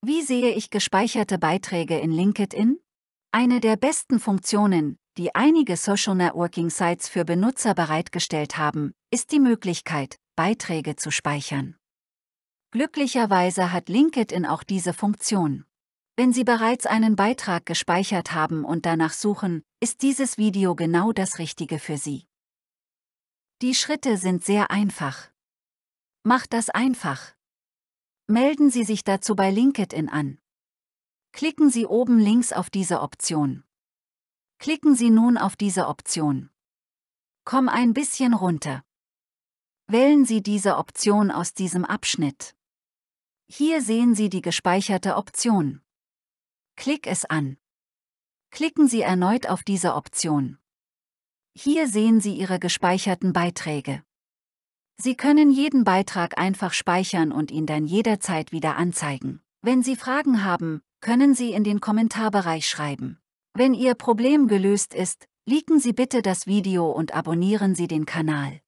Wie sehe ich gespeicherte Beiträge in LinkedIn? Eine der besten Funktionen, die einige Social Networking Sites für Benutzer bereitgestellt haben, ist die Möglichkeit, Beiträge zu speichern. Glücklicherweise hat LinkedIn auch diese Funktion. Wenn Sie bereits einen Beitrag gespeichert haben und danach suchen, ist dieses Video genau das Richtige für Sie. Die Schritte sind sehr einfach. Macht das einfach. Melden Sie sich dazu bei LinkedIn an. Klicken Sie oben links auf diese Option. Klicken Sie nun auf diese Option. Komm ein bisschen runter. Wählen Sie diese Option aus diesem Abschnitt. Hier sehen Sie die gespeicherte Option. Klick es an. Klicken Sie erneut auf diese Option. Hier sehen Sie Ihre gespeicherten Beiträge. Sie können jeden Beitrag einfach speichern und ihn dann jederzeit wieder anzeigen. Wenn Sie Fragen haben, können Sie in den Kommentarbereich schreiben. Wenn Ihr Problem gelöst ist, liken Sie bitte das Video und abonnieren Sie den Kanal.